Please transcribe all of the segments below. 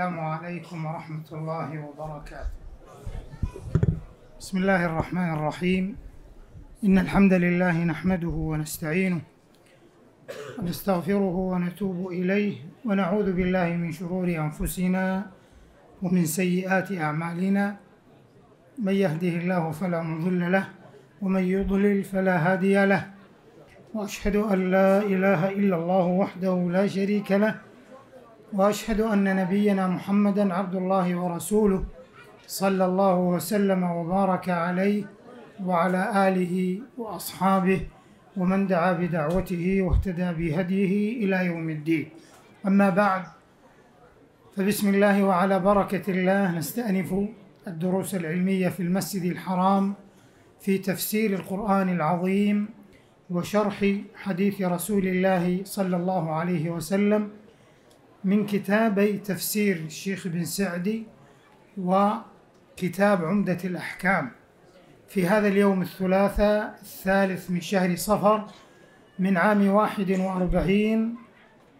السلام عليكم ورحمة الله وبركاته. بسم الله الرحمن الرحيم. إن الحمد لله نحمده ونستعينه ونستغفره ونتوب إليه ونعوذ بالله من شرور أنفسنا ومن سيئات أعمالنا. من يهده الله فلا مضل له ومن يضلل فلا هادي له. وأشهد أن لا إله إلا الله وحده لا شريك له واشهد ان نبينا محمدا عبد الله ورسوله صلى الله وسلم وبارك عليه وعلى اله واصحابه ومن دعا بدعوته واهتدى بهديه الى يوم الدين اما بعد فبسم الله وعلى بركه الله نستانف الدروس العلميه في المسجد الحرام في تفسير القران العظيم وشرح حديث رسول الله صلى الله عليه وسلم من كتابي تفسير الشيخ بن سعدي وكتاب عمدة الأحكام في هذا اليوم الثلاثاء الثالث من شهر صفر من عام واحد وأربعين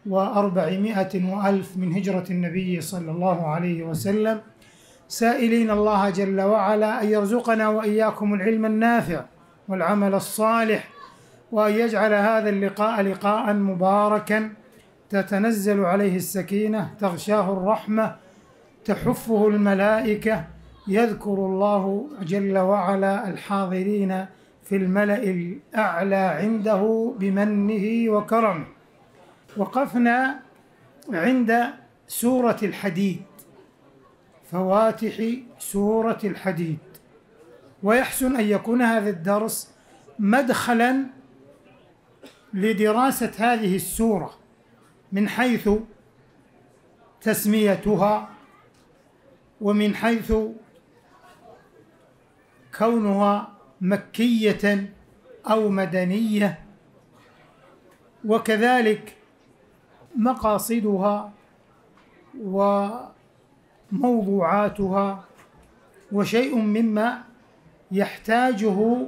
وأربعمائة وألف من هجرة النبي صلى الله عليه وسلم سائلين الله جل وعلا أن يرزقنا وإياكم العلم النافع والعمل الصالح وأن يجعل هذا اللقاء لقاء مباركا تتنزل عليه السكينة تغشاه الرحمة تحفه الملائكة يذكر الله جل وعلا الحاضرين في الملأ الأعلى عنده بمنه وكرمه وقفنا عند سورة الحديد فواتح سورة الحديد ويحسن أن يكون هذا الدرس مدخلا لدراسة هذه السورة من حيث تسميتها ومن حيث كونها مكية أو مدنية وكذلك مقاصدها وموضوعاتها وشيء مما يحتاجه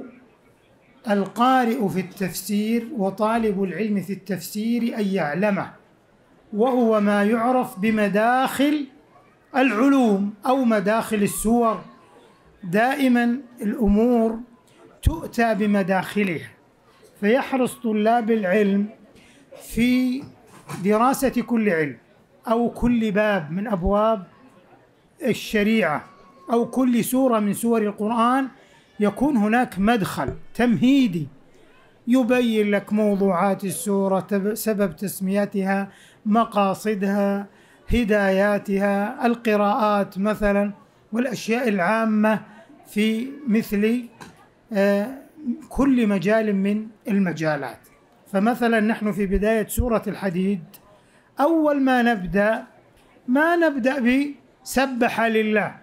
القارئ في التفسير وطالب العلم في التفسير أن يعلمه وهو ما يعرف بمداخل العلوم أو مداخل السور دائما الأمور تؤتى بمداخلها فيحرص طلاب العلم في دراسة كل علم أو كل باب من أبواب الشريعة أو كل سورة من سور القرآن يكون هناك مدخل تمهيدي يبين لك موضوعات السورة سبب تسميتها مقاصدها هداياتها القراءات مثلا والأشياء العامة في مثل آه، كل مجال من المجالات فمثلا نحن في بداية سورة الحديد أول ما نبدأ ما نبدأ بسبح لله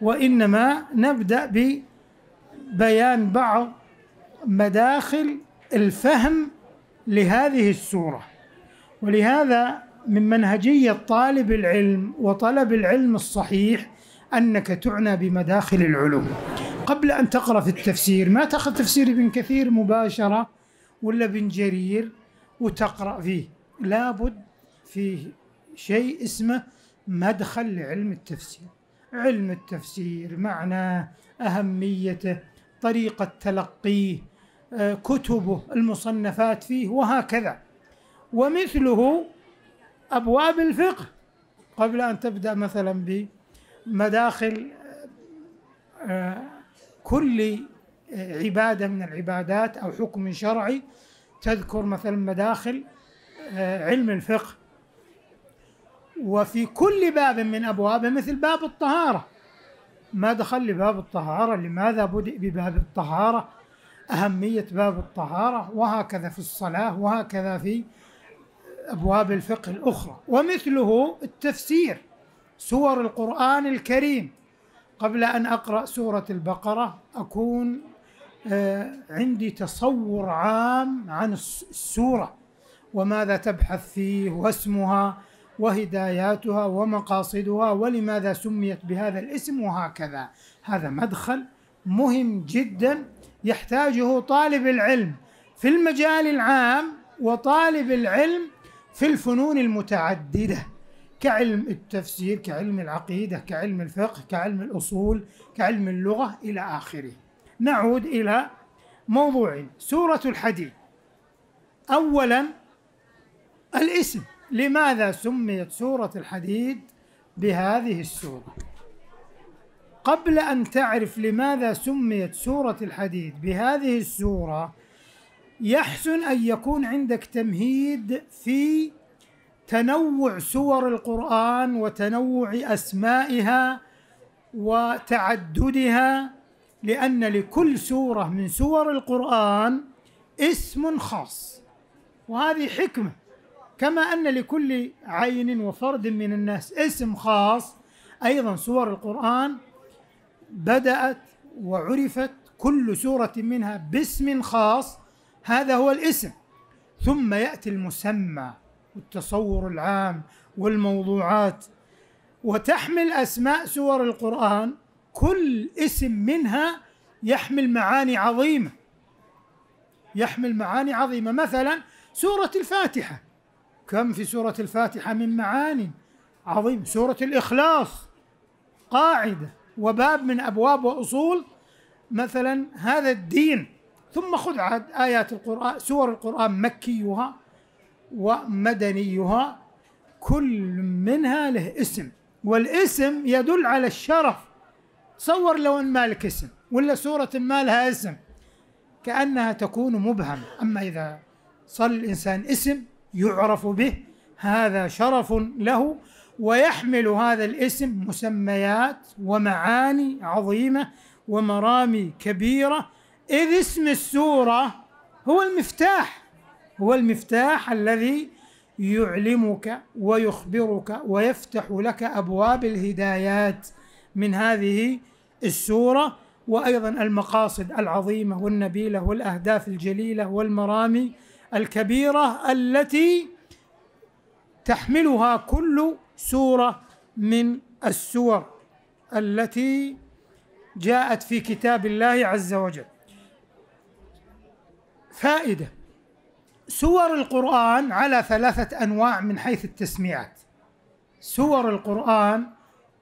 وإنما نبدأ ببيان بعض مداخل الفهم لهذه السورة ولهذا من منهجية طالب العلم وطلب العلم الصحيح أنك تعنى بمداخل العلوم قبل أن تقرأ في التفسير ما تأخذ تفسير ابن كثير مباشرة ولا ابن جرير وتقرأ فيه لابد في شيء اسمه مدخل لعلم التفسير علم التفسير معناه أهميته طريقة تلقيه آه، كتبه المصنفات فيه وهكذا ومثله أبواب الفقه قبل أن تبدأ مثلا بمداخل آه، كل آه، عبادة من العبادات أو حكم شرعي تذكر مثلا مداخل آه، علم الفقه وفي كل باب من أبوابه مثل باب الطهارة ما دخل لباب الطهارة لماذا بدأ بباب الطهارة أهمية باب الطهارة وهكذا في الصلاة وهكذا في أبواب الفقه الأخرى ومثله التفسير سور القرآن الكريم قبل أن أقرأ سورة البقرة أكون آه، عندي تصور عام عن السورة وماذا تبحث فيه واسمها وهداياتها ومقاصدها ولماذا سميت بهذا الاسم وهكذا هذا مدخل مهم جدا يحتاجه طالب العلم في المجال العام وطالب العلم في الفنون المتعدده كعلم التفسير كعلم العقيده كعلم الفقه كعلم الاصول كعلم اللغه الى اخره نعود الى موضوع سوره الحديد اولا الاسم لماذا سميت سوره الحديد بهذه السوره قبل ان تعرف لماذا سميت سوره الحديد بهذه السوره يحسن أن يكون عندك تمهيد في تنوع سور القرآن وتنوع أسمائها وتعددها لأن لكل سورة من سور القرآن اسم خاص وهذه حكمة كما أن لكل عين وفرد من الناس اسم خاص أيضا سور القرآن بدأت وعرفت كل سورة منها باسم خاص هذا هو الاسم ثم ياتي المسمى والتصور العام والموضوعات وتحمل اسماء سور القران كل اسم منها يحمل معاني عظيمه يحمل معاني عظيمه مثلا سوره الفاتحه كم في سوره الفاتحه من معاني عظيمه سوره الاخلاص قاعده وباب من ابواب واصول مثلا هذا الدين ثم خذ عاد آيات القرآن سور القرآن مكيها ومدنيها كل منها له اسم والاسم يدل على الشرف تصور لو ان مالك اسم ولا سورة ما لها اسم كأنها تكون مبهمة أما إذا صار الإنسان اسم يعرف به هذا شرف له ويحمل هذا الاسم مسميات ومعاني عظيمة ومرامي كبيرة إذ اسم السورة هو المفتاح هو المفتاح الذي يعلمك ويخبرك ويفتح لك أبواب الهدايات من هذه السورة وأيضا المقاصد العظيمة والنبيلة والأهداف الجليلة والمرامي الكبيرة التي تحملها كل سورة من السور التي جاءت في كتاب الله عز وجل فائدة سور القرآن على ثلاثة أنواع من حيث التسميعات سور القرآن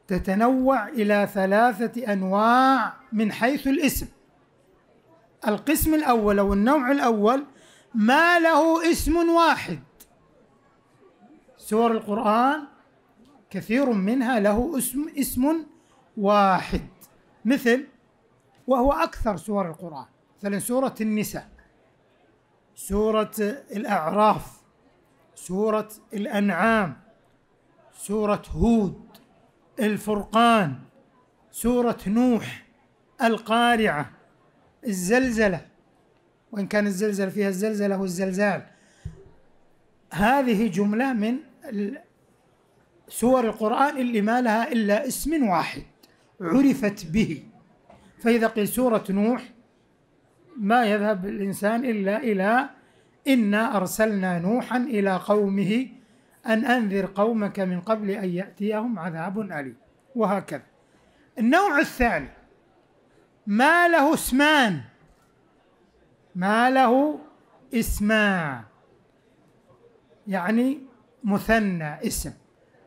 تتنوع إلى ثلاثة أنواع من حيث الاسم القسم الأول أو النوع الأول ما له اسم واحد سور القرآن كثير منها له اسم اسم واحد مثل وهو أكثر سور القرآن مثلا سورة النساء سورة الأعراف سورة الأنعام سورة هود الفرقان سورة نوح القارعة الزلزلة وإن كان الزلزلة فيها الزلزلة والزلزال هذه جملة من سور القرآن اللي ما لها إلا اسم واحد عرفت به فإذا قيل سورة نوح ما يذهب الإنسان إلا إلى إنا أرسلنا نوحا إلى قومه أن أنذر قومك من قبل أن يأتيهم عذاب أليم وهكذا النوع الثاني ما له اسمان ما له اسماع يعني مثنى اسم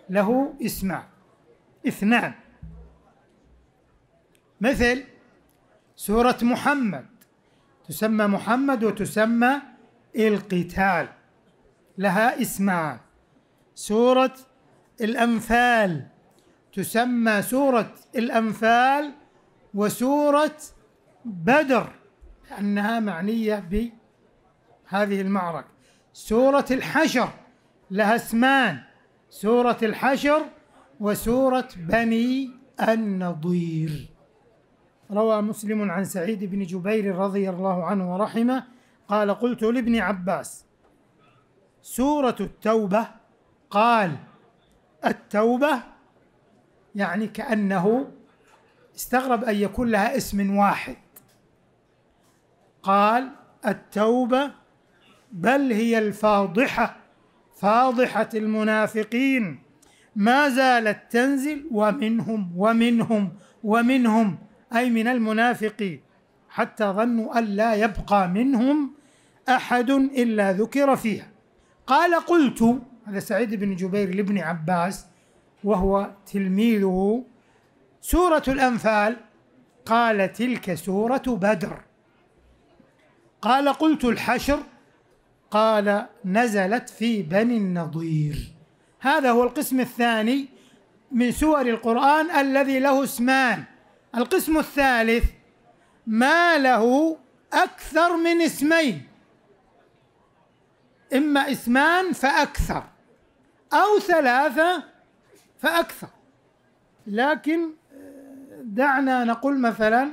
له اسماع اثنان مثل سورة محمد تسمى محمد وتسمى القتال لها اسمان سورة الأنفال تسمى سورة الأنفال وسورة بدر لأنها معنية بهذه المعركة سورة الحشر لها اسمان سورة الحشر وسورة بني النضير روى مسلم عن سعيد بن جبير رضي الله عنه ورحمه قال قلت لابن عباس سورة التوبة قال التوبة يعني كأنه استغرب أن يكون لها اسم واحد قال التوبة بل هي الفاضحة فاضحة المنافقين ما زالت تنزل ومنهم ومنهم ومنهم أي من المنافقين حتى ظنوا أن لا يبقى منهم أحد إلا ذكر فيها قال قلت هذا سعيد بن جبير لابن عباس وهو تلميذه سورة الأنفال قال تلك سورة بدر قال قلت الحشر قال نزلت في بني النضير هذا هو القسم الثاني من سور القرآن الذي له اسمان القسم الثالث ما له أكثر من اسمين إما اسمان فأكثر أو ثلاثة فأكثر لكن آه، دعنا نقول مثلا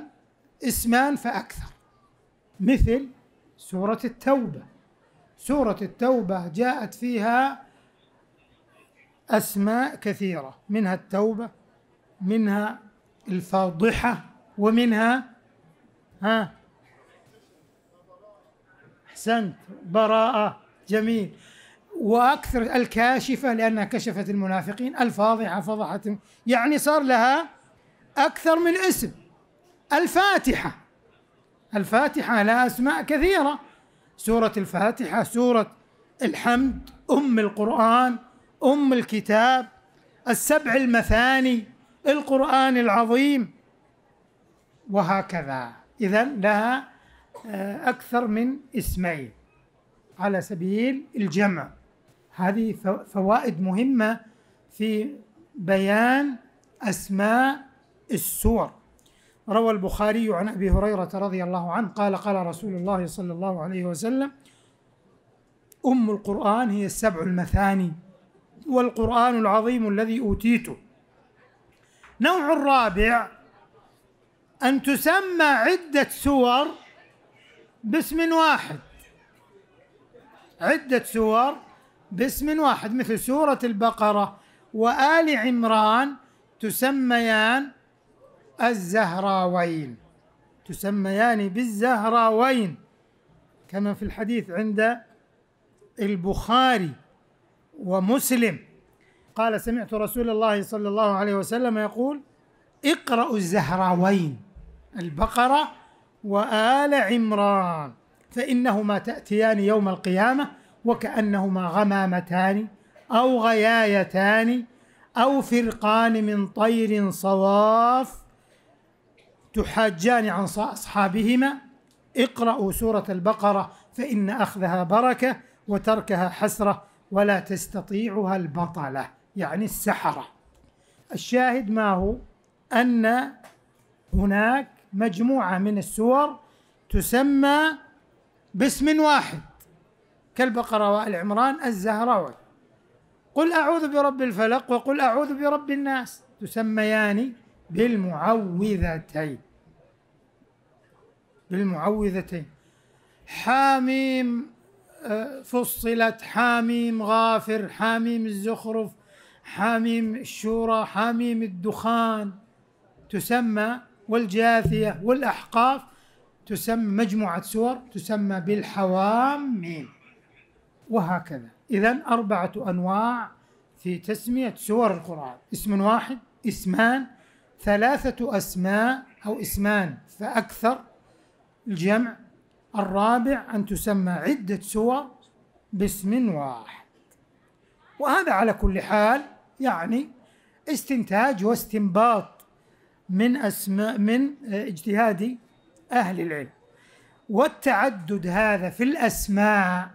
اسمان فأكثر مثل سورة التوبة سورة التوبة جاءت فيها أسماء كثيرة منها التوبة منها الفاضحة ومنها ها أحسنت براءة جميل وأكثر الكاشفة لأنها كشفت المنافقين الفاضحة فضحت يعني صار لها أكثر من اسم الفاتحة الفاتحة لها أسماء كثيرة سورة الفاتحة سورة الحمد أم القرآن أم الكتاب السبع المثاني القرآن العظيم وهكذا إذا لها آه، أكثر من اسمين على سبيل الجمع هذه فوائد مهمة في بيان أسماء السور روى البخاري عن أبي هريرة رضي الله عنه قال قال رسول الله صلى الله عليه وسلم أم القرآن هي السبع المثاني والقرآن العظيم الذي أوتيته نوع الرابع أن تسمى عدة سور باسم واحد عدة سور باسم واحد مثل سورة البقرة وآل عمران تسميان الزهراوين تسميان بالزهراوين كما في الحديث عند البخاري ومسلم قال سمعت رسول الله صلى الله عليه وسلم يقول اقرأوا الزهراوين البقرة وآل عمران فإنهما تأتيان يوم القيامة وكأنهما غمامتان أو غيايتان أو فرقان من طير صواف تحاجان عن أصحابهما اقرأوا سورة البقرة فإن أخذها بركة وتركها حسرة ولا تستطيعها البطلة يعني السحرة الشاهد ما هو أن هناك مجموعة من السور تسمى باسم واحد كالبقرة وآل عمران الزهراوي قل أعوذ برب الفلق وقل أعوذ برب الناس تسميان بالمعوذتين بالمعوذتين حاميم آه، فصلت حاميم غافر حاميم الزخرف حاميم الشورى حاميم الدخان تسمى والجاثية والأحقاف تسمى مجموعة سور تسمى بالحواميم وهكذا إذا أربعة أنواع في تسمية سور القرآن اسم واحد اسمان ثلاثة أسماء أو اسمان فأكثر الجمع الرابع أن تسمى عدة سور باسم واحد وهذا على كل حال يعني استنتاج واستنباط من أسماء من اجتهاد أهل العلم والتعدد هذا في الأسماء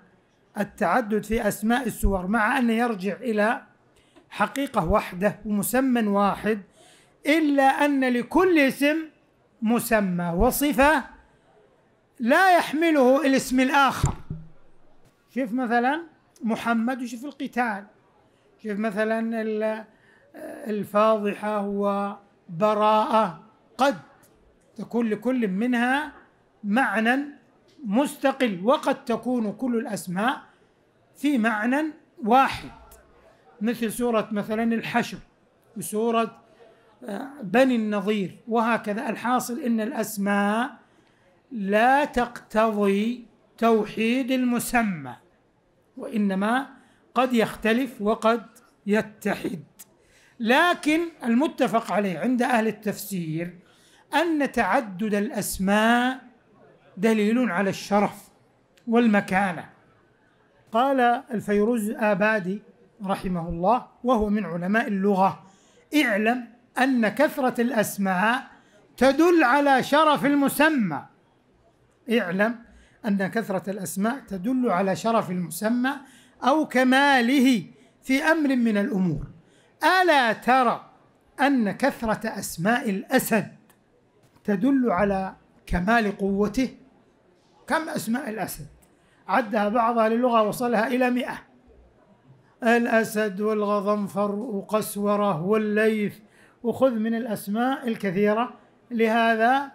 التعدد في أسماء السور مع أنه يرجع إلى حقيقة واحدة ومسمى واحد إلا أن لكل اسم مسمى وصفة لا يحمله الاسم الآخر شوف مثلا محمد وشوف القتال شوف مثلا الفاضحة وبراءة قد تكون لكل منها معنى مستقل وقد تكون كل الأسماء في معنى واحد مثل سورة مثلا الحشر وسورة آه، بني النظير وهكذا الحاصل ان الاسماء لا تقتضي توحيد المسمى وانما قد يختلف وقد يتحد لكن المتفق عليه عند أهل التفسير أن تعدد الأسماء دليل على الشرف والمكانة قال الفيروز آبادي رحمه الله وهو من علماء اللغة اعلم أن كثرة الأسماء تدل على شرف المسمى اعلم أن كثرة الأسماء تدل على شرف المسمى أو كماله في أمر من الأمور ألا ترى أن كثرة أسماء الأسد تدل على كمال قوته كم أسماء الأسد عدها بعضها للغة وصلها إلى مئة الأسد والغضنفر وقسورة والليث وخذ من الأسماء الكثيرة لهذا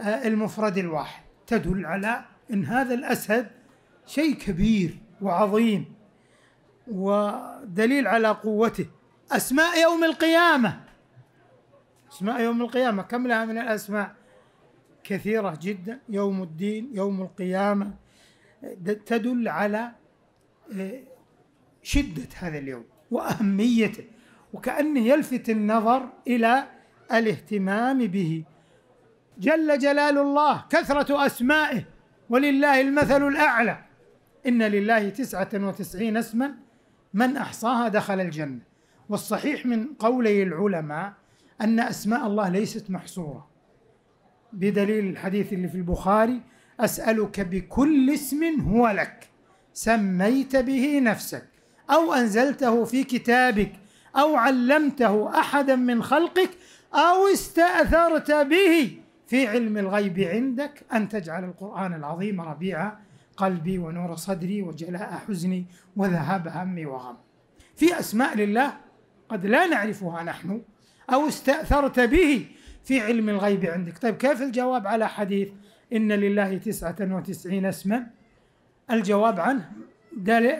آه، المفرد الواحد تدل على أن هذا الأسد شيء كبير وعظيم ودليل على قوته أسماء يوم القيامة أسماء يوم القيامة كم لها من الأسماء كثيرة جدا يوم الدين يوم القيامة تدل على آه، شدة هذا اليوم وأهميته وكأنه يلفت النظر إلى الاهتمام به جل جلال الله كثرة أسمائه ولله المثل الأعلى إن لله تسعة وتسعين اسما من احصاها دخل الجنه والصحيح من قولي العلماء ان اسماء الله ليست محصوره بدليل الحديث اللي في البخاري اسالك بكل اسم هو لك سميت به نفسك او انزلته في كتابك او علمته احدا من خلقك او استاثرت به في علم الغيب عندك ان تجعل القران العظيم ربيع قلبي ونور صدري وجلاء حزني وذهاب همي وغم في أسماء لله قد لا نعرفها نحن أو استأثرت به في علم الغيب عندك طيب كيف الجواب على حديث إن لله تسعة وتسعين اسما الجواب عنه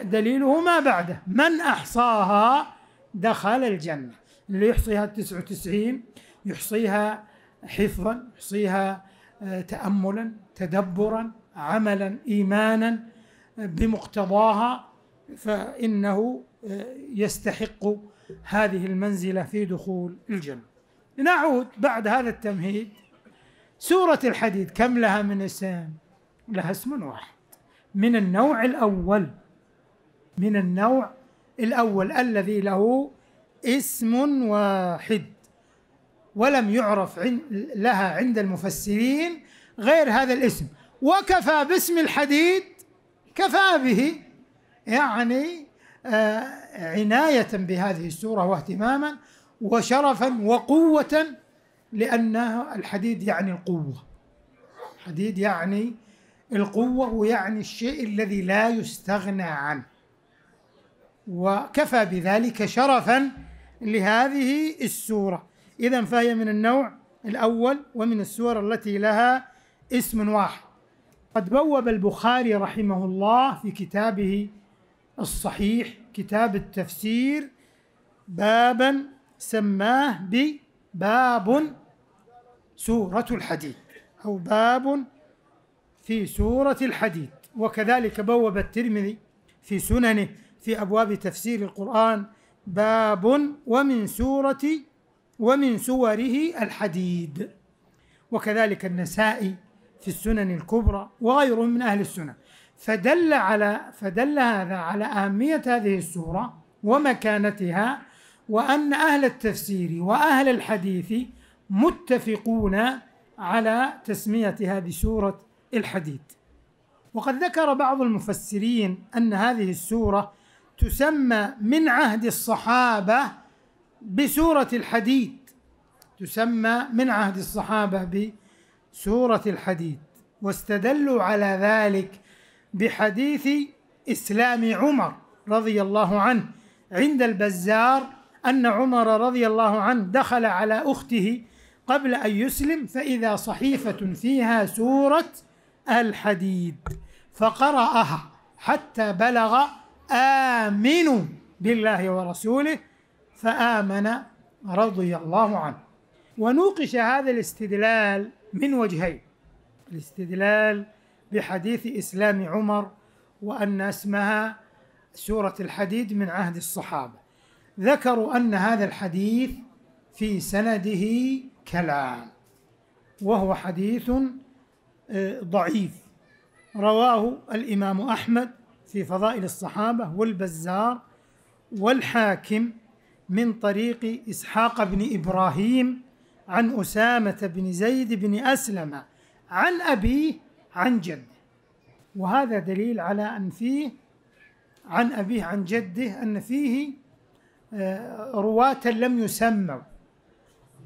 دليله ما بعده من أحصاها دخل الجنة اللي يحصيها التسعة وتسعين يحصيها حفظا يحصيها آه، تأملا تدبرا عملا إيمانا بمقتضاها فإنه آه، يستحق هذه المنزلة في دخول الجنة نعود بعد هذا التمهيد سورة الحديد كم لها من اسم لها اسم واحد من النوع الأول من النوع الأول الذي له اسم واحد ولم يعرف لها عند المفسرين غير هذا الاسم وكفى باسم الحديد كفى به يعني آه، عناية بهذه السورة واهتماما وشرفا وقوة لأن الحديد يعني القوة الحديد يعني القوة ويعني الشيء الذي لا يستغنى عنه وكفى بذلك شرفا لهذه السورة إذا فهي من النوع الأول ومن السور التي لها اسم واحد قد بوب البخاري رحمه الله في كتابه الصحيح كتاب التفسير بابا سماه بباب سورة الحديد أو باب في سورة الحديد وكذلك بوب الترمذي في سننه في أبواب تفسير القرآن باب ومن سورة ومن سوره الحديد وكذلك النسائي في السنن الكبرى وغيرهم من أهل السنن فدل على فدل هذا على أهمية هذه السورة ومكانتها وأن أهل التفسير وأهل الحديث متفقون على تسمية هذه سورة الحديد وقد ذكر بعض المفسرين أن هذه السورة تسمى من عهد الصحابة بسورة الحديد تسمى من عهد الصحابة بسورة سورة الحديد واستدلوا على ذلك بحديث إسلام عمر رضي الله عنه عند البزار أن عمر رضي الله عنه دخل على أخته قبل أن يسلم فإذا صحيفة فيها سورة الحديد فقرأها حتى بلغ آمنوا بالله ورسوله فآمن رضي الله عنه ونوقش هذا الاستدلال من وجهين الاستدلال بحديث إسلام عمر وأن اسمها سورة الحديد من عهد الصحابة ذكروا أن هذا الحديث في سنده كلام وهو حديث آه، ضعيف رواه الإمام أحمد في فضائل الصحابة والبزار والحاكم من طريق إسحاق بن إبراهيم عن أسامة بن زيد بن أسلم عن أبيه عن جده وهذا دليل على أن فيه عن أبيه عن جده أن فيه آه، رواة لم يسموا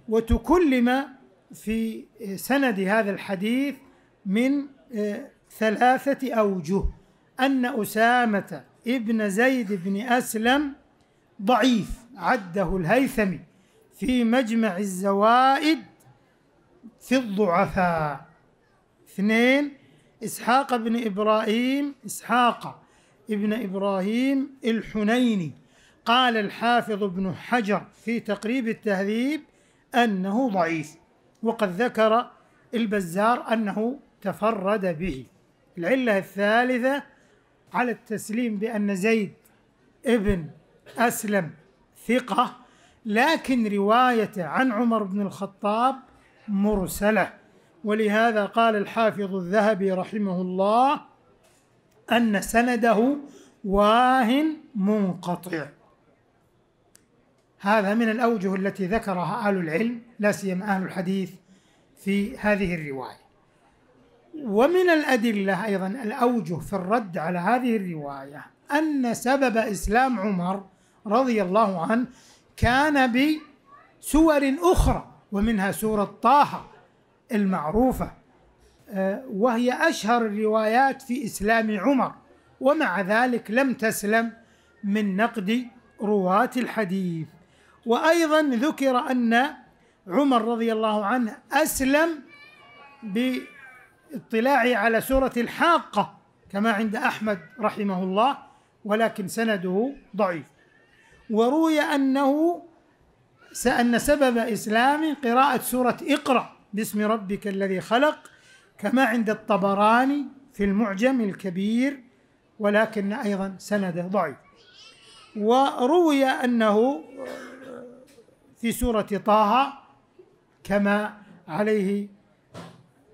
وتكلم في سند هذا الحديث من آه، ثلاثة أوجه أن أسامة ابن زيد بن أسلم ضعيف عده الهيثمي في مجمع الزوائد في الضعفاء اثنين إسحاق بن إبراهيم إسحاق ابن إبراهيم الحنيني قال الحافظ ابن حجر في تقريب التهذيب أنه ضعيف وقد ذكر البزار أنه تفرد به العلة الثالثة على التسليم بأن زيد ابن أسلم ثقة لكن روايته عن عمر بن الخطاب مرسله ولهذا قال الحافظ الذهبي رحمه الله ان سنده واه منقطع هذا من الاوجه التي ذكرها اهل العلم لا سيما اهل الحديث في هذه الروايه ومن الادله ايضا الاوجه في الرد على هذه الروايه ان سبب اسلام عمر رضي الله عنه كان بسور أخرى ومنها سورة طه المعروفة آه، وهي أشهر الروايات في إسلام عمر ومع ذلك لم تسلم من نقد رواة الحديث وأيضا ذكر أن عمر رضي الله عنه أسلم باطلاعه على سورة الحاقة كما عند أحمد رحمه الله ولكن سنده ضعيف وروي أنه أن سبب إسلامه قراءة سورة اقرأ باسم ربك الذي خلق كما عند الطبراني في المعجم الكبير ولكن أيضا سنده ضعيف وروي أنه في سورة طه كما عليه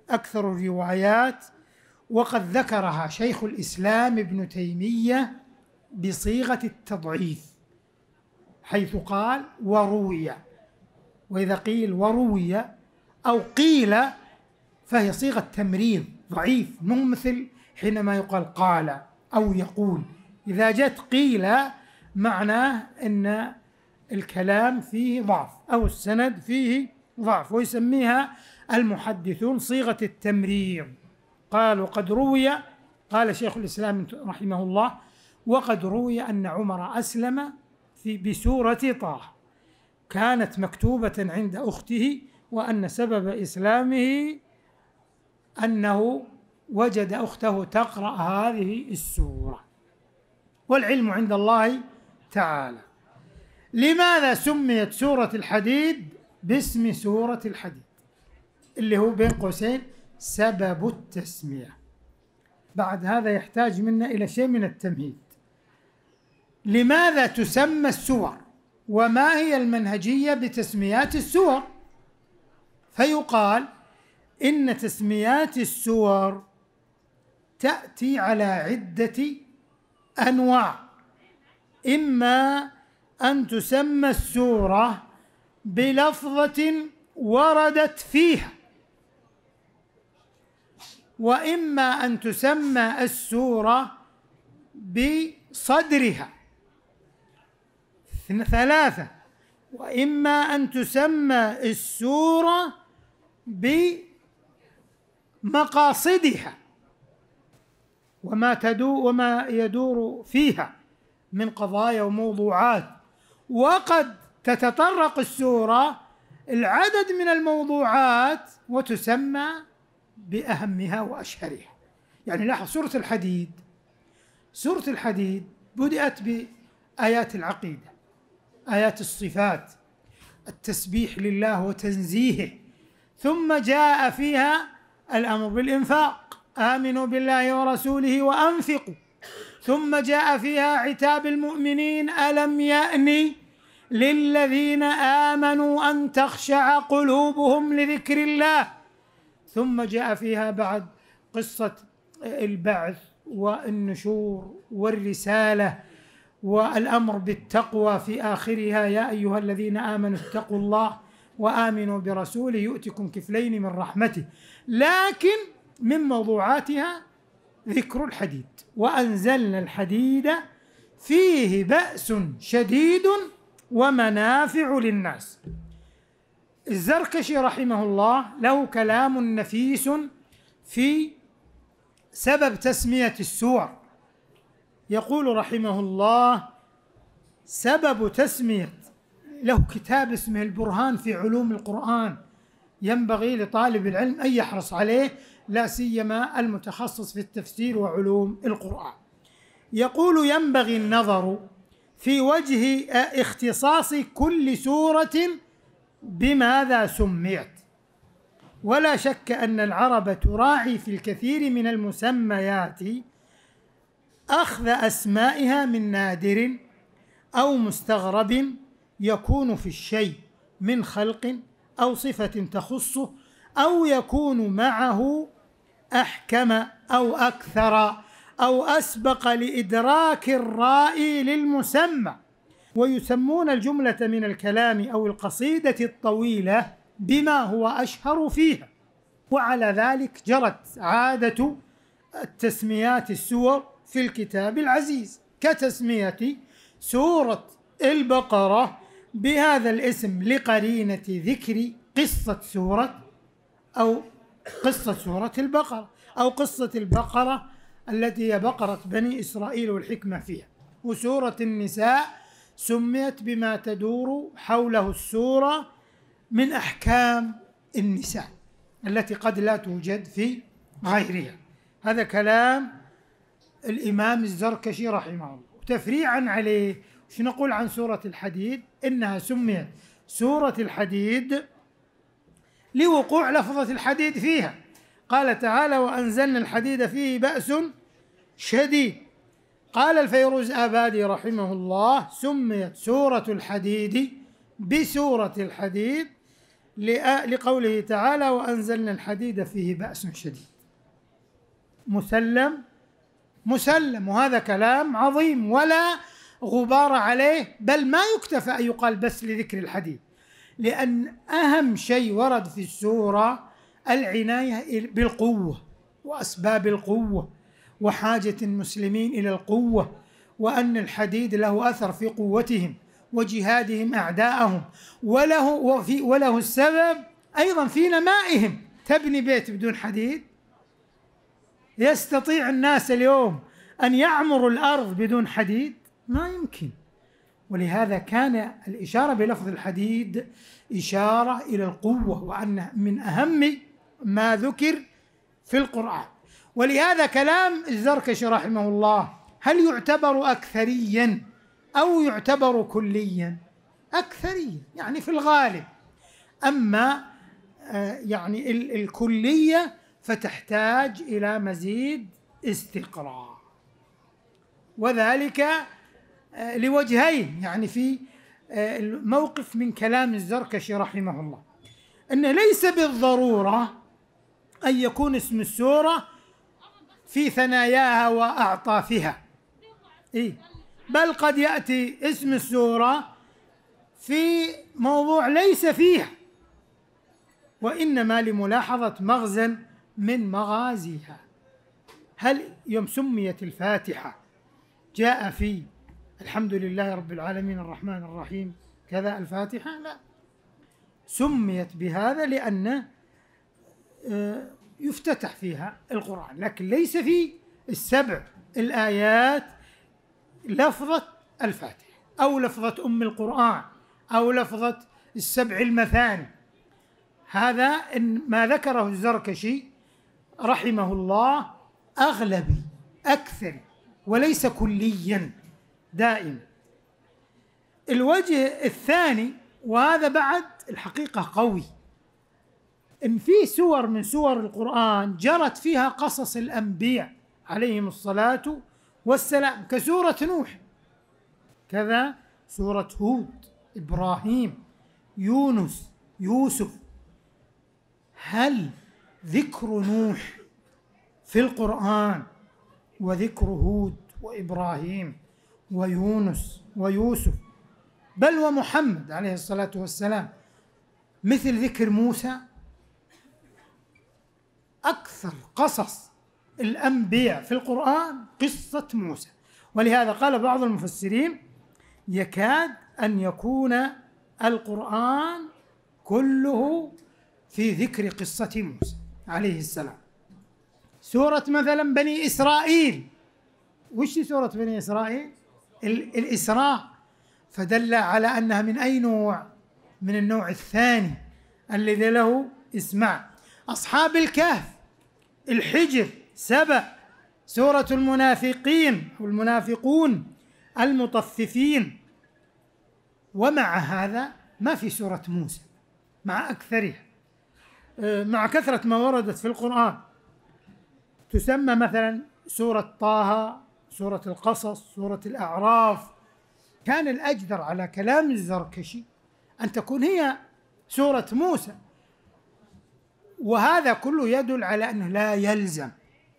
أكثر الروايات وقد ذكرها شيخ الإسلام ابن تيمية بصيغة التضعيف حيث قال وروي وإذا قيل وروي أو قيل فهي صيغة تمريض ضعيف مو مثل حينما يقال قال أو يقول إذا جت قيل معناه أن الكلام فيه ضعف أو السند فيه ضعف ويسميها المحدثون صيغة التمريض قال وقد روي قال شيخ الإسلام رحمه الله وقد روي أن عمر أسلم في بسورة طه كانت مكتوبة عند أخته وأن سبب إسلامه أنه وجد أخته تقرأ هذه السورة والعلم عند الله تعالى لماذا سميت سورة الحديد باسم سورة الحديد اللي هو بين قوسين سبب التسمية بعد هذا يحتاج منا إلى شيء من التمهيد لماذا تسمى السور وما هي المنهجية بتسميات السور فيقال إن تسميات السور تأتي على عدة أنواع إما أن تسمى السورة بلفظة وردت فيها وإما أن تسمى السورة بصدرها ثلاثة وإما أن تسمى السورة بمقاصدها وما تدور وما يدور فيها من قضايا وموضوعات وقد تتطرق السورة العدد من الموضوعات وتسمى بأهمها وأشهرها يعني لاحظ سورة الحديد سورة الحديد بدأت بآيات العقيدة آيات الصفات التسبيح لله وتنزيهه ثم جاء فيها الأمر بالإنفاق آمنوا بالله ورسوله وأنفقوا ثم جاء فيها عتاب المؤمنين ألم يأني للذين آمنوا أن تخشع قلوبهم لذكر الله ثم جاء فيها بعد قصة البعث والنشور والرسالة والامر بالتقوى في اخرها يا ايها الذين امنوا اتقوا الله وامنوا برسوله يؤتكم كفلين من رحمته لكن من موضوعاتها ذكر الحديد وانزلنا الحديد فيه باس شديد ومنافع للناس الزركشي رحمه الله له كلام نفيس في سبب تسميه السور يقول رحمه الله سبب تسمية له كتاب اسمه البرهان في علوم القرآن ينبغي لطالب العلم أن يحرص عليه لا سيما المتخصص في التفسير وعلوم القرآن يقول ينبغي النظر في وجه اختصاص كل سورة بماذا سميت ولا شك أن العرب تراعي في الكثير من المسميات أخذ أسمائها من نادر أو مستغرب يكون في الشيء من خلق أو صفة تخصه أو يكون معه أحكم أو أكثر أو أسبق لإدراك الرائي للمسمى ويسمون الجملة من الكلام أو القصيدة الطويلة بما هو أشهر فيها وعلى ذلك جرت عادة التسميات السور في الكتاب العزيز كتسمية سورة البقرة بهذا الاسم لقرينة ذكر قصة سورة أو قصة سورة البقرة أو قصة البقرة التي هي بقرة بني إسرائيل والحكمة فيها وسورة النساء سميت بما تدور حوله السورة من أحكام النساء التي قد لا توجد في غيرها هذا كلام الإمام الزركشي رحمه الله وتفريعا عليه شو نقول عن سورة الحديد إنها سميت سورة الحديد لوقوع لفظة الحديد فيها قال تعالى وأنزلنا الحديد فيه بأس شديد قال الفيروز آبادي رحمه الله سميت سورة الحديد بسورة الحديد لقوله تعالى وأنزلنا الحديد فيه بأس شديد مسلم مسلم وهذا كلام عظيم ولا غبار عليه بل ما يكتفى أن يقال بس لذكر الحديث لأن أهم شيء ورد في السورة العناية بالقوة وأسباب القوة وحاجة المسلمين إلى القوة وأن الحديد له أثر في قوتهم وجهادهم أعداءهم وله, وفي وله السبب أيضا في نمائهم تبني بيت بدون حديد يستطيع الناس اليوم أن يعمروا الأرض بدون حديد ما يمكن ولهذا كان الإشارة بلفظ الحديد إشارة إلى القوة وأنه من أهم ما ذكر في القرآن ولهذا كلام الزركشي رحمه الله هل يعتبر أكثريا أو يعتبر كليا أكثريا يعني في الغالب أما آه، يعني الكلية فتحتاج إلى مزيد استقراء وذلك آه، لوجهين يعني في آه، الموقف من كلام الزركشي رحمه الله أنه ليس بالضرورة أن يكون اسم السورة في ثناياها وأعطافها إيه؟ بل قد يأتي اسم السورة في موضوع ليس فيها وإنما لملاحظة مغزى من مغازيها هل يوم سميت الفاتحة جاء في الحمد لله رب العالمين الرحمن الرحيم كذا الفاتحة لا سميت بهذا لأن آه، يفتتح فيها القرآن لكن ليس في السبع الآيات لفظة الفاتحة أو لفظة أم القرآن أو لفظة السبع المثاني هذا ما ذكره الزركشي رحمه الله أغلبي أكثر وليس كليا دائم الوجه الثاني وهذا بعد الحقيقة قوي إن في سور من سور القرآن جرت فيها قصص الأنبياء عليهم الصلاة والسلام كسورة نوح كذا سورة هود إبراهيم يونس يوسف هل ذكر نوح في القرآن وذكر هود وإبراهيم ويونس ويوسف بل ومحمد عليه الصلاة والسلام مثل ذكر موسى أكثر قصص الأنبياء في القرآن قصة موسى ولهذا قال بعض المفسرين يكاد أن يكون القرآن كله في ذكر قصة موسى عليه السلام سورة مثلا بني إسرائيل وش سورة بني إسرائيل الإسراء فدل على أنها من أي نوع من النوع الثاني الذي له اسمع أصحاب الكهف الحجر سبأ سورة المنافقين والمنافقون المطففين ومع هذا ما في سورة موسى مع أكثرها آه، مع كثرة ما وردت في القرآن تسمى مثلا سورة طه سورة القصص سورة الأعراف كان الأجدر على كلام الزركشي أن تكون هي سورة موسى وهذا كله يدل على أنه لا يلزم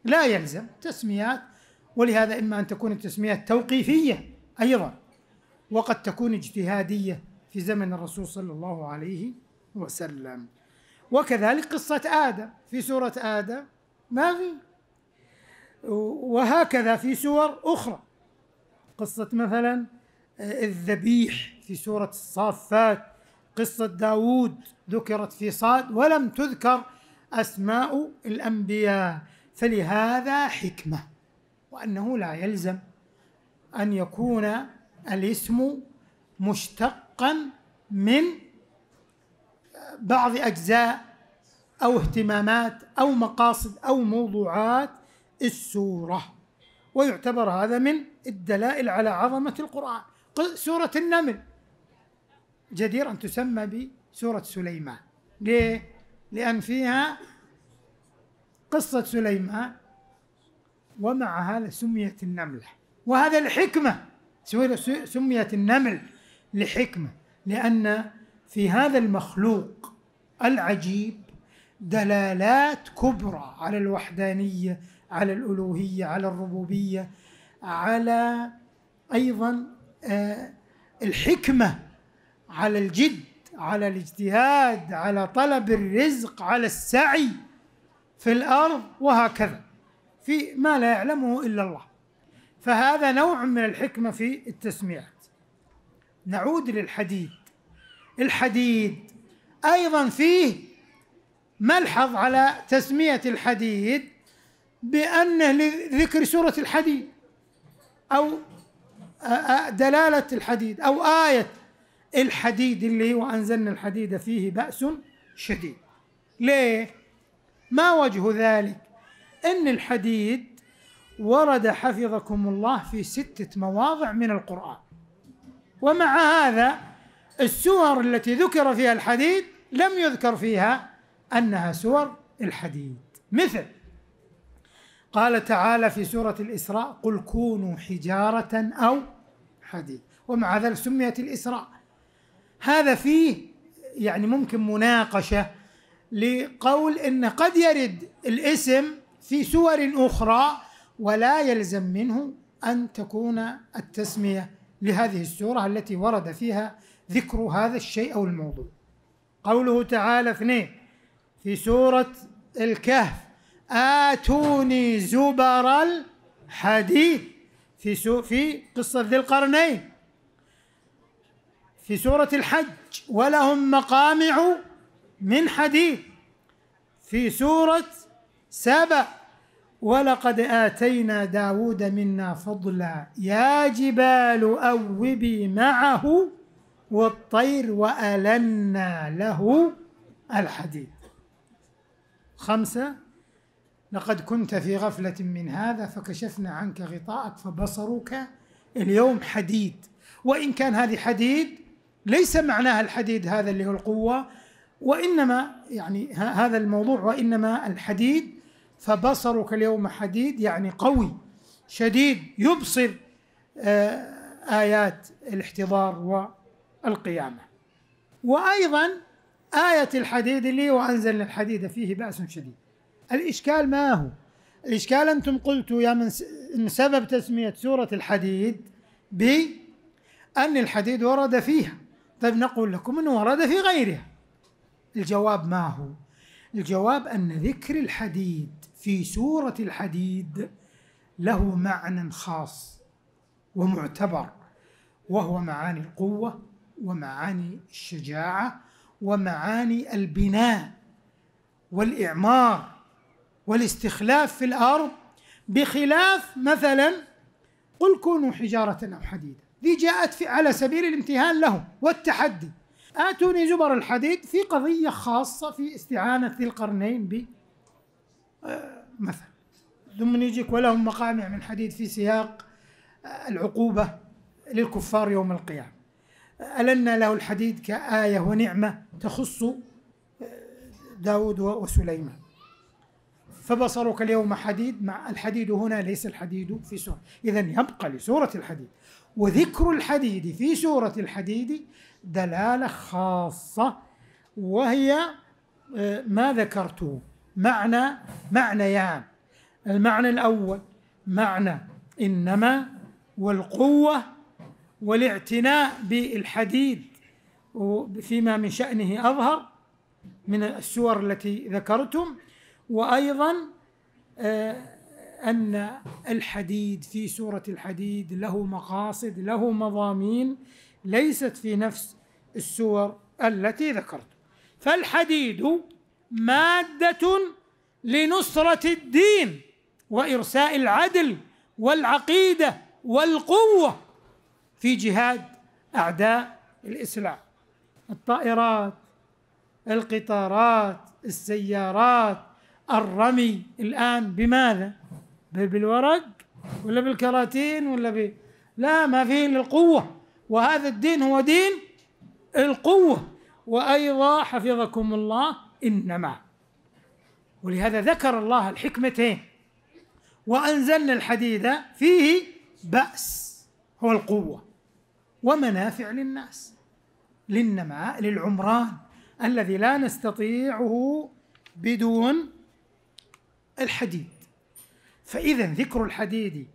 لا يلزم تسميات ولهذا إما أن تكون التسميات توقيفية أيضا وقد تكون اجتهادية في زمن الرسول صلى الله عليه وسلم وكذلك قصة آدم في سورة آدم ما في وهكذا في سور أخرى قصة مثلا آه، الذبيح في سورة الصافات قصة داوود ذكرت في صاد ولم تذكر أسماء الأنبياء فلهذا حكمة وأنه لا يلزم أن يكون الاسم مشتقا من بعض أجزاء أو اهتمامات أو مقاصد أو موضوعات السورة ويعتبر هذا من الدلائل على عظمة القرآن سورة النمل جدير أن تسمى بسورة سليمان ليه؟ لأن فيها قصة سليمان ومع هذا سميت النملة وهذا الحكمة سميت النمل لحكمة لأن في هذا المخلوق العجيب دلالات كبرى على الوحدانيه على الالوهيه على الربوبيه على ايضا آه، الحكمه على الجد على الاجتهاد على طلب الرزق على السعي في الارض وهكذا في ما لا يعلمه الا الله فهذا نوع من الحكمه في التسميات نعود للحديد الحديد أيضا فيه ملحظ على تسمية الحديد بأنه لذكر سورة الحديد أو دلالة الحديد أو آية الحديد اللي وأنزلنا الحديد فيه بأس شديد ليه؟ ما وجه ذلك؟ أن الحديد ورد حفظكم الله في ستة مواضع من القرآن ومع هذا السور التي ذكر فيها الحديد لم يذكر فيها أنها سور الحديد مثل قال تعالى في سورة الإسراء قل كونوا حجارة أو حديد ومع ذلك سميت الإسراء هذا فيه يعني ممكن مناقشة لقول إن قد يرد الاسم في سور أخرى ولا يلزم منه أن تكون التسمية لهذه السورة التي ورد فيها ذكر هذا الشيء أو الموضوع قوله تعالى اثنين في سورة الكهف آتوني زبر الحديد في سو في قصة ذي القرنين في سورة الحج ولهم مقامع من حديد في سورة سبع ولقد آتينا داود منا فضلا يا جبال أوبي معه والطير وألنا له الحديد خمسة لقد كنت في غفلة من هذا فكشفنا عنك غطاءك فبصرك اليوم حديد وإن كان هذه حديد ليس معناها الحديد هذا اللي هو القوة وإنما يعني هذا الموضوع وإنما الحديد فبصرك اليوم حديد يعني قوي شديد يبصر آه، آيات الاحتضار و القيامة وأيضا آية الحديد اللي وأنزل الحديد فيه بأس شديد الإشكال ما هو الإشكال أنتم قلتوا يا من إن سبب تسمية سورة الحديد ب أن الحديد ورد فيها طيب نقول لكم أنه ورد في غيرها الجواب ما هو الجواب أن ذكر الحديد في سورة الحديد له معنى خاص ومعتبر وهو معاني القوة ومعاني الشجاعه ومعاني البناء والاعمار والاستخلاف في الارض بخلاف مثلا قل كونوا حجاره او حديدا ذي جاءت في على سبيل الامتهان لهم والتحدي اتوني زبر الحديد في قضيه خاصه في استعانه ذي القرنين ب آه، مثلا ثم يجيك ولهم مقامع من حديد في سياق آه، العقوبه للكفار يوم القيامه ألنا له الحديد كآية ونعمة تخص آه، داود وسليمان فبصرك اليوم حديد مع الحديد هنا ليس الحديد في سورة إذا يبقى لسورة الحديد وذكر الحديد في سورة الحديد دلالة خاصة وهي آه، ما ذكرته معنى معنيان المعنى الأول معنى إنما والقوة والاعتناء بالحديد فيما من شأنه أظهر من السور التي ذكرتم وأيضا آه، أن الحديد في سورة الحديد له مقاصد له مضامين ليست في نفس السور التي ذكرت فالحديد مادة لنصرة الدين وإرساء العدل والعقيدة والقوة في جهاد أعداء الإسلام الطائرات القطارات السيارات الرمي الآن بماذا؟ بالورق ولا بالكراتين ولا ب... لا ما فيه القوة وهذا الدين هو دين القوة وأيضا حفظكم الله إنما ولهذا ذكر الله الحكمتين وأنزلنا الحديد فيه بأس هو القوة ومنافع للناس للنماء للعمران الذي لا نستطيعه بدون الحديد فإذا ذكر الحديد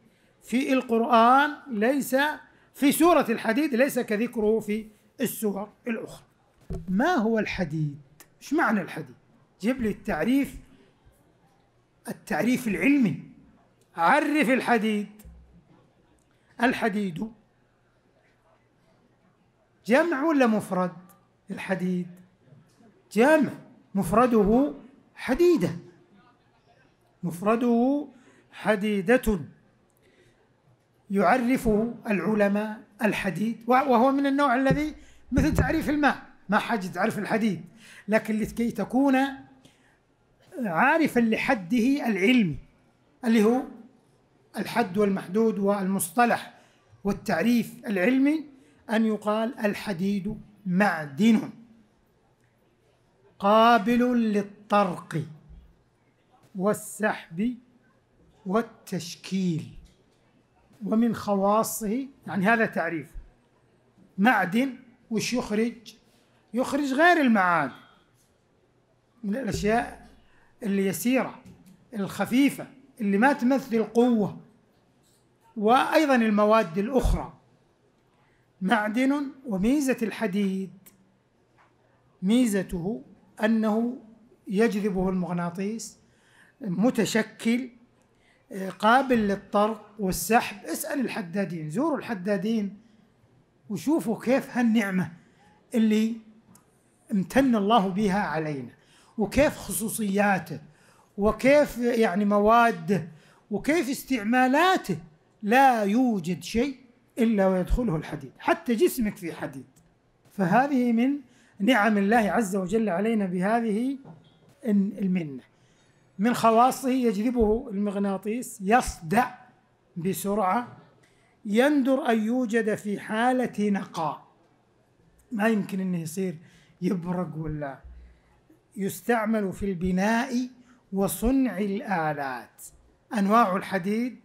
في القرآن ليس في سورة الحديد ليس كذكره في السور الأخرى ما هو الحديد؟ ايش معنى الحديد؟ جيب لي التعريف التعريف العلمي عرف الحديد الحديد جمع ولا مفرد الحديد جمع مفرده حديدة مفرده حديدة يعرفه العلماء الحديد وهو من النوع الذي مثل تعريف الماء ما حاجة تعرف الحديد لكن لكي تكون عارفا لحده العلمي اللي هو الحد والمحدود والمصطلح والتعريف العلمي أن يقال الحديد معدن قابل للطرق والسحب والتشكيل ومن خواصه يعني هذا تعريف معدن وش يخرج يخرج غير المعادن من الأشياء اليسيرة الخفيفة اللي ما تمثل قوة وأيضا المواد الأخرى معدن وميزة الحديد ميزته أنه يجذبه المغناطيس متشكل قابل للطرق والسحب اسأل الحدادين زوروا الحدادين وشوفوا كيف هالنعمة اللي امتن الله بها علينا وكيف خصوصياته وكيف يعني مواده وكيف استعمالاته لا يوجد شيء إلا ويدخله الحديد حتى جسمك في حديد فهذه من نعم الله عز وجل علينا بهذه المنة من خواصه يجذبه المغناطيس يصدع بسرعة يندر أن يوجد في حالة نقاء ما يمكن أنه يصير يبرق ولا يستعمل في البناء وصنع الآلات أنواع الحديد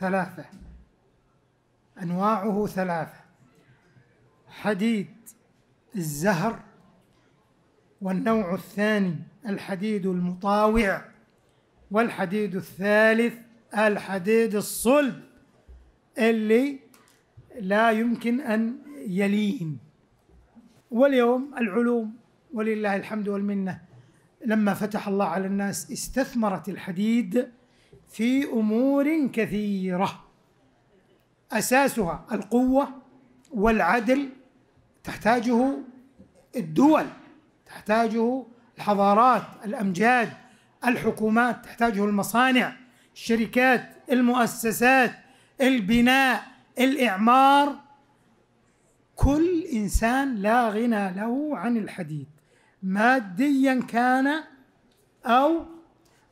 ثلاثة أنواعه ثلاثة حديد الزهر والنوع الثاني الحديد المطاوع والحديد الثالث الحديد الصلب اللي لا يمكن أن يلين واليوم العلوم ولله الحمد والمنة لما فتح الله على الناس استثمرت الحديد في أمور كثيرة اساسها القوه والعدل تحتاجه الدول تحتاجه الحضارات الامجاد الحكومات تحتاجه المصانع الشركات المؤسسات البناء الاعمار كل انسان لا غنى له عن الحديد ماديا كان او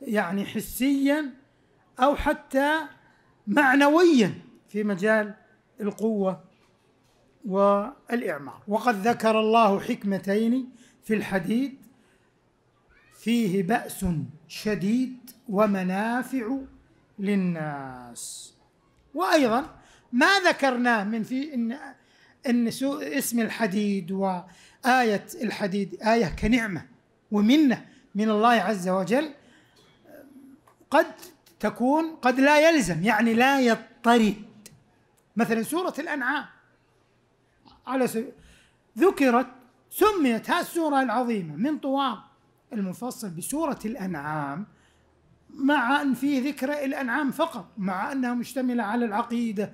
يعني حسيا او حتى معنويا في مجال القوة والإعمار وقد ذكر الله حكمتين في الحديد فيه بأس شديد ومنافع للناس وأيضا ما ذكرناه من في إن أن اسم الحديد وآية الحديد آية كنعمة ومنة من الله عز وجل قد تكون قد لا يلزم يعني لا يضطرد مثلا سورة الأنعام على سبيل ذكرت سميت هذه السورة العظيمة من طوام المفصل بسورة الأنعام مع أن فيه ذكر الأنعام فقط مع أنها مشتملة على العقيدة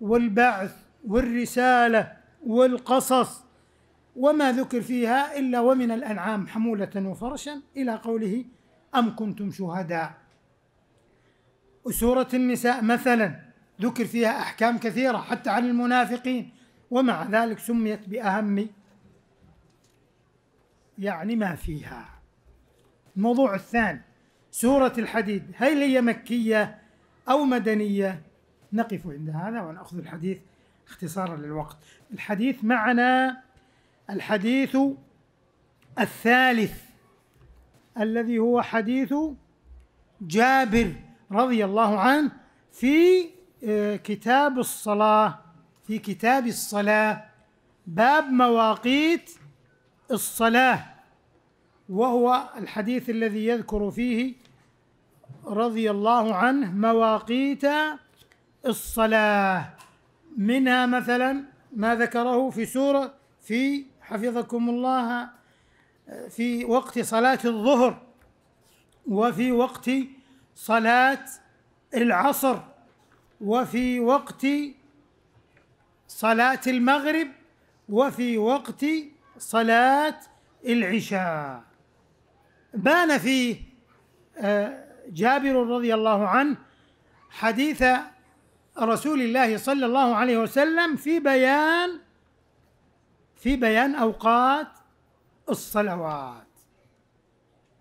والبعث والرسالة والقصص وما ذكر فيها إلا ومن الأنعام حمولة وفرشا إلى قوله أم كنتم شهداء وسورة النساء مثلا ذكر فيها أحكام كثيرة حتى عن المنافقين ومع ذلك سميت بأهم يعني ما فيها الموضوع الثاني سورة الحديد هل هي مكية أو مدنية نقف عند هذا ونأخذ الحديث اختصارا للوقت الحديث معنا الحديث الثالث الذي هو حديث جابر رضي الله عنه في آه، كتاب الصلاة في كتاب الصلاة باب مواقيت الصلاة وهو الحديث الذي يذكر فيه رضي الله عنه مواقيت الصلاة منها مثلا ما ذكره في سورة في حفظكم الله آه، في وقت صلاة الظهر وفي وقت صلاة العصر وفي وقت صلاة المغرب وفي وقت صلاة العشاء بان فيه آه، جابر رضي الله عنه حديث رسول الله صلى الله عليه وسلم في بيان في بيان أوقات الصلوات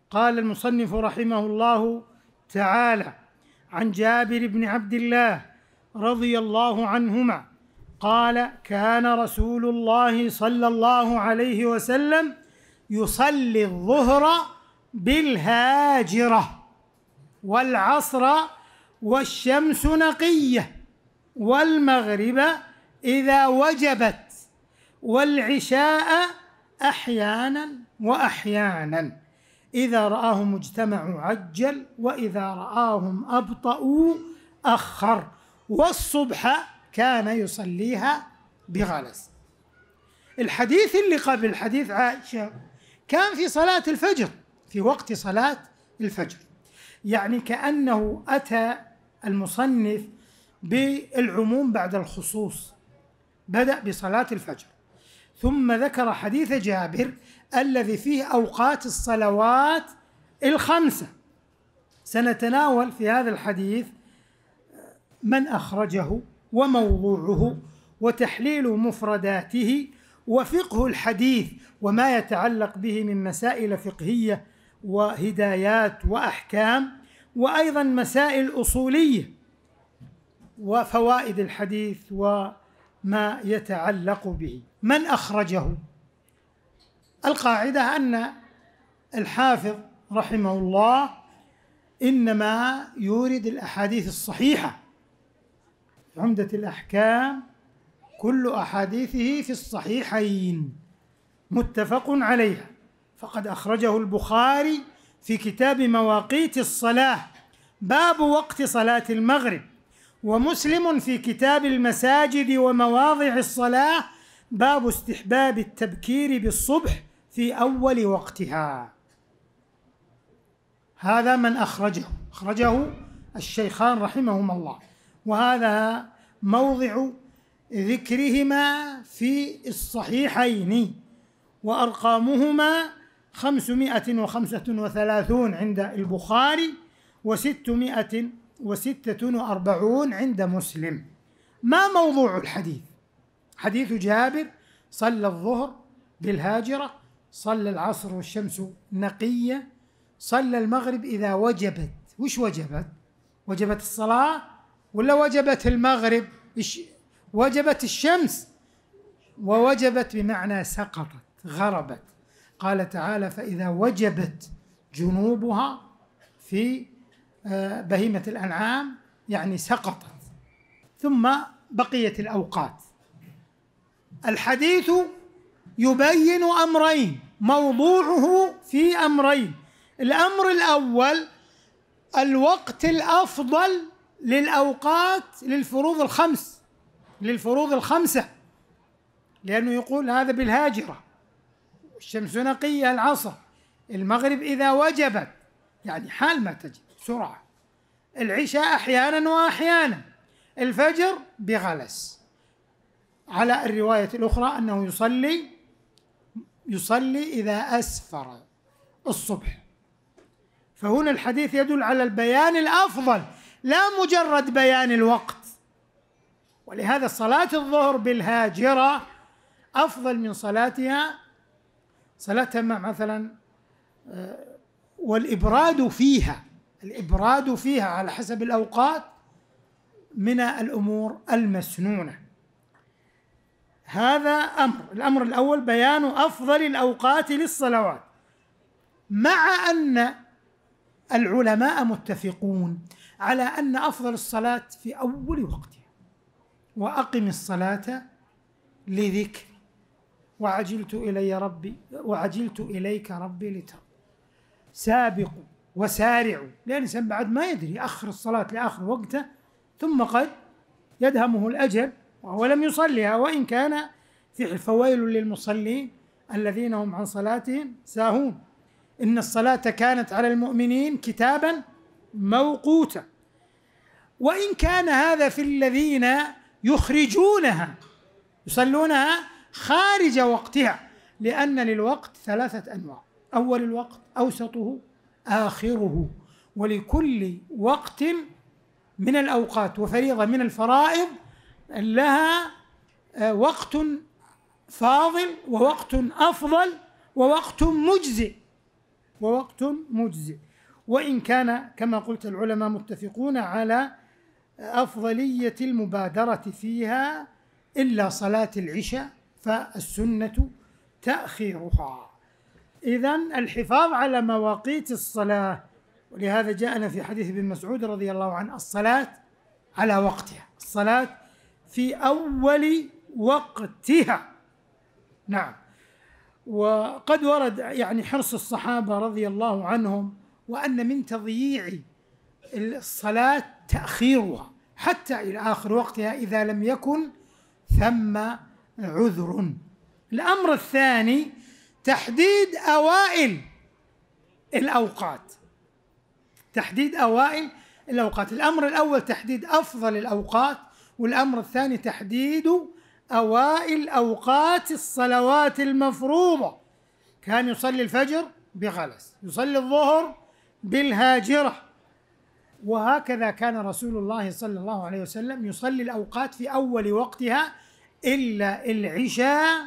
قال المصنف رحمه الله تعالى عن جابر بن عبد الله رضي الله عنهما قال كان رسول الله صلى الله عليه وسلم يصلي الظهر بالهاجره والعصر والشمس نقيه والمغرب اذا وجبت والعشاء احيانا واحيانا إذا رآهم اجتمعوا عجل وإذا رآهم أبطأوا أخر والصبح كان يصليها بغلس الحديث اللي قبل حديث عائشة كان في صلاة الفجر في وقت صلاة الفجر يعني كأنه أتى المصنف بالعموم بعد الخصوص بدأ بصلاة الفجر ثم ذكر حديث جابر الذي فيه أوقات الصلوات الخمسة سنتناول في هذا الحديث من أخرجه وموضوعه وتحليل مفرداته وفقه الحديث وما يتعلق به من مسائل فقهية وهدايات وأحكام وأيضا مسائل أصولية وفوائد الحديث وما يتعلق به من أخرجه القاعدة أن الحافظ رحمه الله إنما يورد الأحاديث الصحيحة عمدة الأحكام كل أحاديثه في الصحيحين متفق عليها فقد أخرجه البخاري في كتاب مواقيت الصلاة باب وقت صلاة المغرب ومسلم في كتاب المساجد ومواضع الصلاة باب استحباب التبكير بالصبح في أول وقتها هذا من أخرجه أخرجه الشيخان رحمهما الله وهذا موضع ذكرهما في الصحيحين وأرقامهما خمسمائة وخمسة وثلاثون عند البخاري وستمائة وستة وأربعون عند مسلم ما موضوع الحديث حديث جابر صلى الظهر بالهاجرة صلى العصر والشمس نقية صلى المغرب إذا وجبت وش وجبت وجبت الصلاة ولا وجبت المغرب وجبت الشمس ووجبت بمعنى سقطت غربت قال تعالى فإذا وجبت جنوبها في آه، بهيمة الأنعام يعني سقطت ثم بقيت الأوقات الحديث يبين أمرين موضوعه في أمرين الأمر الأول الوقت الأفضل للأوقات للفروض الخمس للفروض الخمسة لأنه يقول هذا بالهاجرة الشمس نقية العصر المغرب إذا وجبت يعني حال ما تجب سرعة العشاء أحيانا وأحيانا الفجر بغلس على الرواية الأخرى أنه يصلي يصلي إذا أسفر الصبح فهنا الحديث يدل على البيان الأفضل لا مجرد بيان الوقت ولهذا صلاة الظهر بالهاجرة أفضل من صلاتها صلاتها مع مثلا آه، والإبراد فيها الإبراد فيها على حسب الأوقات من الأمور المسنونة هذا أمر الأمر الأول بيان أفضل الأوقات للصلوات مع أن العلماء متفقون على أن أفضل الصلاة في أول وقتها وأقم الصلاة لذكر وعجلت إلي ربي وعجلت إليك ربي لتر سابقوا وسارعوا لأن الإنسان بعد ما يدري أخر الصلاة لآخر وقته ثم قد يدهمه الأجل وهو لم يصليها وإن كان فويل للمصلين الذين هم عن صلاتهم ساهون إن الصلاة كانت على المؤمنين كتابا موقوتا وإن كان هذا في الذين يخرجونها يصلونها خارج وقتها لأن للوقت ثلاثة أنواع أول الوقت أوسطه آخره ولكل وقت من الأوقات وفريضة من الفرائض لها آه، وقت فاضل ووقت أفضل ووقت مجزئ ووقت مجزئ وإن كان كما قلت العلماء متفقون على أفضلية المبادرة فيها إلا صلاة العشاء فالسنة تأخيرها إذا الحفاظ على مواقيت الصلاة ولهذا جاءنا في حديث ابن مسعود رضي الله عنه الصلاة على وقتها الصلاة في أول وقتها نعم وقد ورد يعني حرص الصحابة رضي الله عنهم وأن من تضييع الصلاة تأخيرها حتى إلى آخر وقتها إذا لم يكن ثم عذر الأمر الثاني تحديد أوائل الأوقات تحديد أوائل الأوقات الأمر الأول تحديد أفضل الأوقات والأمر الثاني تحديد أوائل أوقات الصلوات المفروضة كان يصلي الفجر بغلس يصلي الظهر بالهاجرة وهكذا كان رسول الله صلى الله عليه وسلم يصلي الأوقات في أول وقتها إلا العشاء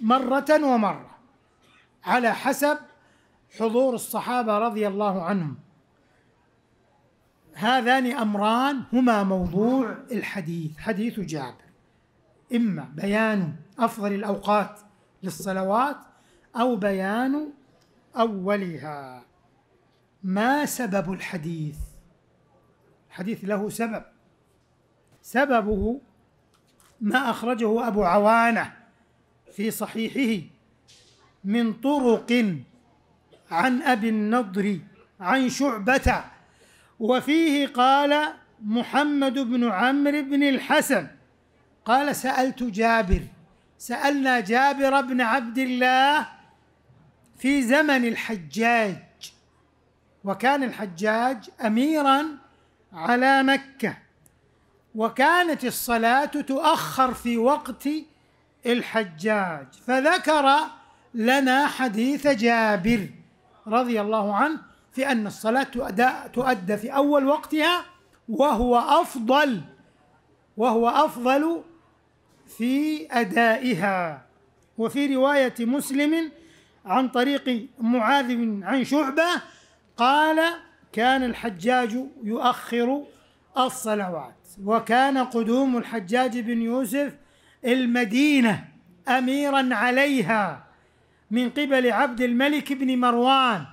مرة ومرة على حسب حضور الصحابة رضي الله عنهم هذان أمران هما موضوع الحديث حديث جابر إما بيان أفضل الأوقات للصلوات أو بيان أولها ما سبب الحديث الحديث له سبب سببه ما أخرجه أبو عوانة في صحيحه من طرق عن أبي النضر عن شعبة وفيه قال محمد بن عمرو بن الحسن قال سألت جابر سألنا جابر بن عبد الله في زمن الحجاج وكان الحجاج أميرا على مكة وكانت الصلاة تؤخر في وقت الحجاج فذكر لنا حديث جابر رضي الله عنه في أن الصلاة تؤدى في أول وقتها وهو أفضل وهو أفضل في أدائها وفي رواية مسلم عن طريق معاذ عن شعبة قال كان الحجاج يؤخر الصلوات وكان قدوم الحجاج بن يوسف المدينة أميرا عليها من قبل عبد الملك بن مروان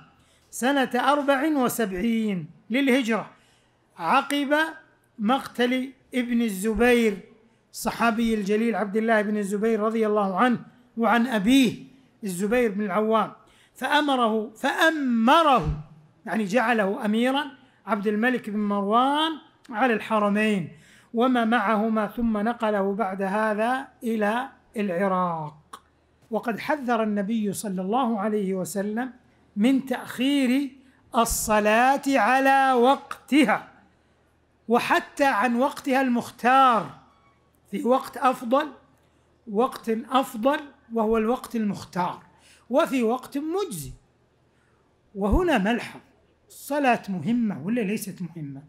سنة أربع وسبعين للهجرة عقب مقتل ابن الزبير الصحابي الجليل عبد الله بن الزبير رضي الله عنه وعن أبيه الزبير بن العوام فأمره فأمره يعني جعله أميرا عبد الملك بن مروان على الحرمين وما معهما ثم نقله بعد هذا إلى العراق وقد حذر النبي صلى الله عليه وسلم من تأخير الصلاة على وقتها وحتى عن وقتها المختار في وقت أفضل وقت أفضل وهو الوقت المختار وفي وقت مجزي وهنا ملحظ الصلاة مهمة ولا ليست مهمة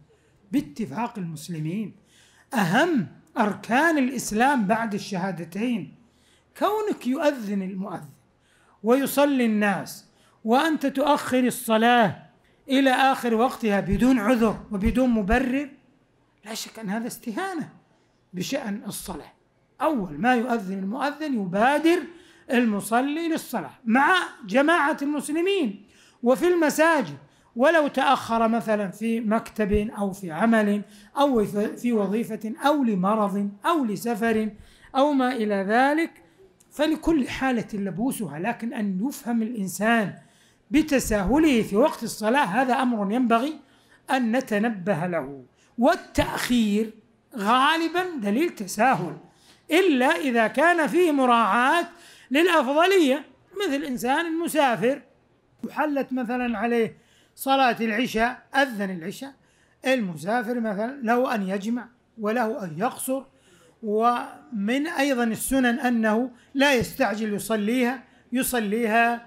باتفاق المسلمين أهم أركان الإسلام بعد الشهادتين كونك يؤذن المؤذن ويصلي الناس وأنت تؤخر الصلاة إلى آخر وقتها بدون عذر وبدون مبرر لا شك أن هذا استهانة بشأن الصلاة أول ما يؤذن المؤذن يبادر المصلي للصلاة مع جماعة المسلمين وفي المساجد ولو تأخر مثلا في مكتب أو في عمل أو في وظيفة أو لمرض أو لسفر أو ما إلى ذلك فلكل حالة لبوسها لكن أن يفهم الإنسان بتساهله في وقت الصلاة هذا أمر ينبغي أن نتنبه له والتأخير غالبا دليل تساهل إلا إذا كان فيه مراعاة للأفضلية مثل إنسان مسافر وحلت مثلا عليه صلاة العشاء أذن العشاء المسافر مثلا له أن يجمع وله أن يقصر ومن أيضا السنن أنه لا يستعجل يصليها يصليها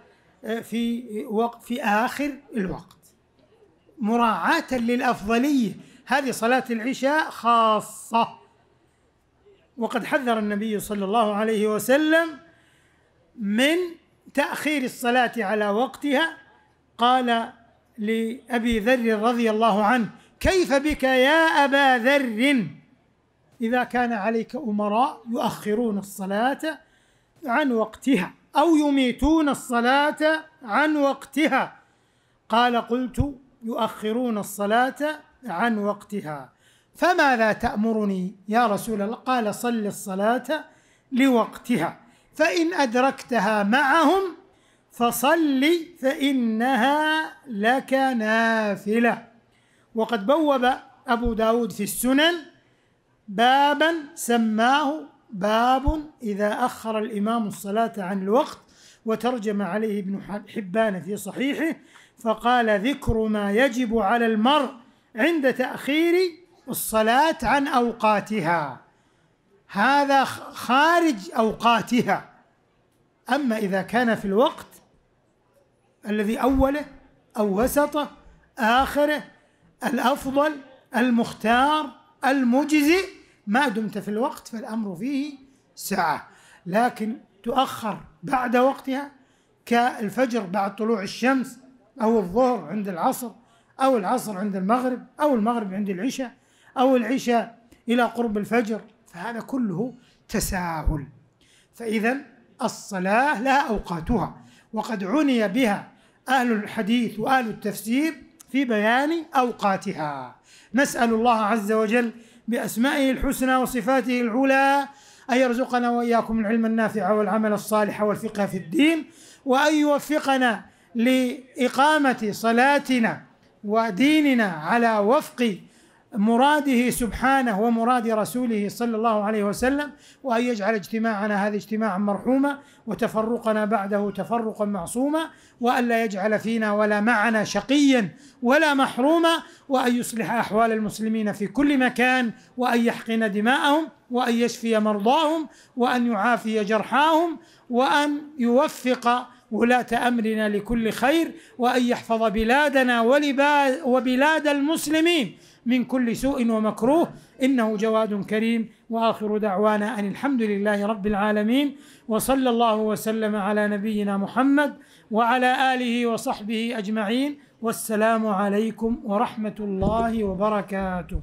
آه، في وقت في آخر الوقت مراعاة للأفضلية هذه صلاة العشاء خاصة وقد حذر النبي صلى الله عليه وسلم من تأخير الصلاة على وقتها قال لأبي ذر رضي الله عنه كيف بك يا أبا ذر إذا كان عليك أمراء يؤخرون الصلاة عن وقتها أو يميتون الصلاة عن وقتها قال قلت يؤخرون الصلاة عن وقتها فماذا تأمرني يا رسول الله قال صل الصلاة لوقتها فإن أدركتها معهم فصل فإنها لك نافلة وقد بوب أبو داود في السنن بابا سماه باب إذا أخر الإمام الصلاة عن الوقت وترجم عليه ابن حبان في صحيحه فقال ذكر ما يجب على المرء عند تأخير الصلاة عن أوقاتها هذا خارج أوقاتها أما إذا كان في الوقت الذي أوله أو وسطه آخره الأفضل المختار المجزئ ما دمت في الوقت فالأمر فيه ساعة لكن تؤخر بعد وقتها كالفجر بعد طلوع الشمس أو الظهر عند العصر أو العصر عند المغرب أو المغرب عند العشاء أو العشاء إلى قرب الفجر فهذا كله تساهل فإذا الصلاة لها أوقاتها وقد عني بها أهل الحديث وأهل التفسير في بيان أوقاتها نسأل الله عز وجل بأسمائه الحسنى وصفاته العلى أن يرزقنا وإياكم العلم النافع والعمل الصالح والفقه في الدين وأن يوفقنا لإقامة صلاتنا وديننا على وفق مراده سبحانه ومراد رسوله صلى الله عليه وسلم وأن يجعل اجتماعنا هذا اجتماعا مرحوما وتفرقنا بعده تفرقا معصوما وأن لا يجعل فينا ولا معنا شقيا ولا محروما وأن يصلح أحوال المسلمين في كل مكان وأن يحقن دماءهم وأن يشفي مرضاهم وأن يعافي جرحاهم وأن يوفق ولاة أمرنا لكل خير وأن يحفظ بلادنا وبلاد المسلمين من كل سوء ومكروه إنه جواد كريم وآخر دعوانا أن الحمد لله رب العالمين وصلى الله وسلم على نبينا محمد وعلى آله وصحبه أجمعين والسلام عليكم ورحمة الله وبركاته